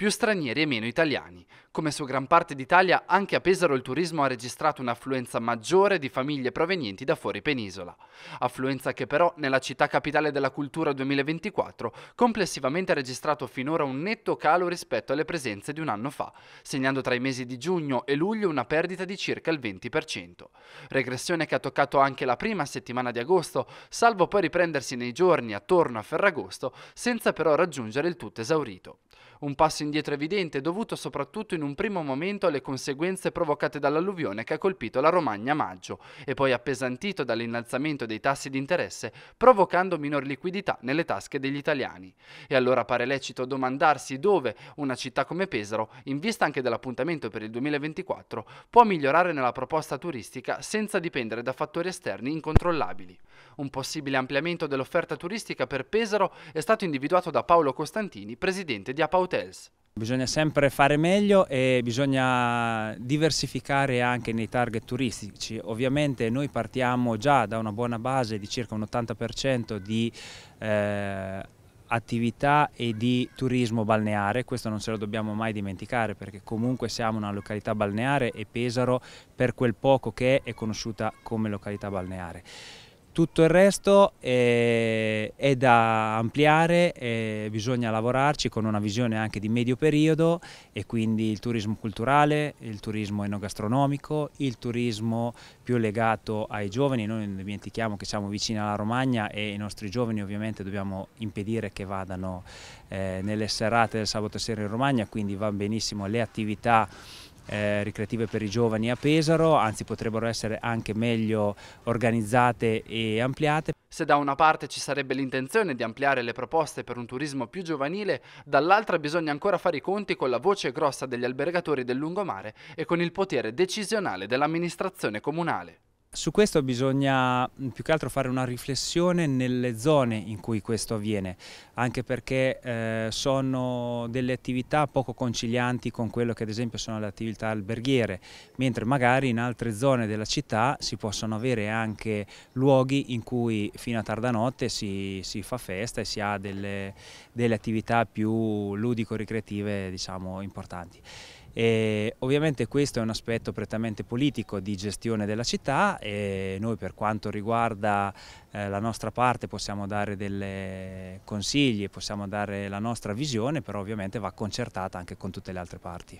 più stranieri e meno italiani. Come su gran parte d'Italia, anche a Pesaro il turismo ha registrato un'affluenza maggiore di famiglie provenienti da fuori penisola. Affluenza che però nella città capitale della cultura 2024 complessivamente ha registrato finora un netto calo rispetto alle presenze di un anno fa, segnando tra i mesi di giugno e luglio una perdita di circa il 20%. Regressione che ha toccato anche la prima settimana di agosto, salvo poi riprendersi nei giorni attorno a Ferragosto, senza però raggiungere il tutto esaurito un passo indietro evidente dovuto soprattutto in un primo momento alle conseguenze provocate dall'alluvione che ha colpito la Romagna a maggio e poi appesantito dall'innalzamento dei tassi di interesse provocando minor liquidità nelle tasche degli italiani. E allora pare lecito domandarsi dove una città come Pesaro, in vista anche dell'appuntamento per il 2024, può migliorare nella proposta turistica senza dipendere da fattori esterni incontrollabili. Un possibile ampliamento dell'offerta turistica per Pesaro è stato individuato da Paolo Costantini, presidente di Apauto hotels. Bisogna sempre fare meglio e bisogna diversificare anche nei target turistici. Ovviamente noi partiamo già da una buona base di circa un 80% di eh, attività e di turismo balneare, questo non ce lo dobbiamo mai dimenticare perché comunque siamo una località balneare e Pesaro per quel poco che è, è conosciuta come località balneare. Tutto il resto è, è da ampliare, bisogna lavorarci con una visione anche di medio periodo e quindi il turismo culturale, il turismo enogastronomico, il turismo più legato ai giovani. Noi non dimentichiamo che siamo vicini alla Romagna e i nostri giovani ovviamente dobbiamo impedire che vadano eh, nelle serate del sabato sera in Romagna, quindi va benissimo le attività eh, ricreative per i giovani a Pesaro, anzi potrebbero essere anche meglio organizzate e ampliate. Se da una parte ci sarebbe l'intenzione di ampliare le proposte per un turismo più giovanile, dall'altra bisogna ancora fare i conti con la voce grossa degli albergatori del lungomare e con il potere decisionale dell'amministrazione comunale. Su questo bisogna mm, più che altro fare una riflessione nelle zone in cui questo avviene, anche perché eh, sono delle attività poco concilianti con quello che ad esempio sono le attività alberghiere, mentre magari in altre zone della città si possono avere anche luoghi in cui fino a tarda notte si, si fa festa e si ha delle, delle attività più ludico-ricreative diciamo, importanti. E ovviamente questo è un aspetto prettamente politico di gestione della città e noi per quanto riguarda eh, la nostra parte possiamo dare dei consigli, possiamo dare la nostra visione, però ovviamente va concertata anche con tutte le altre parti.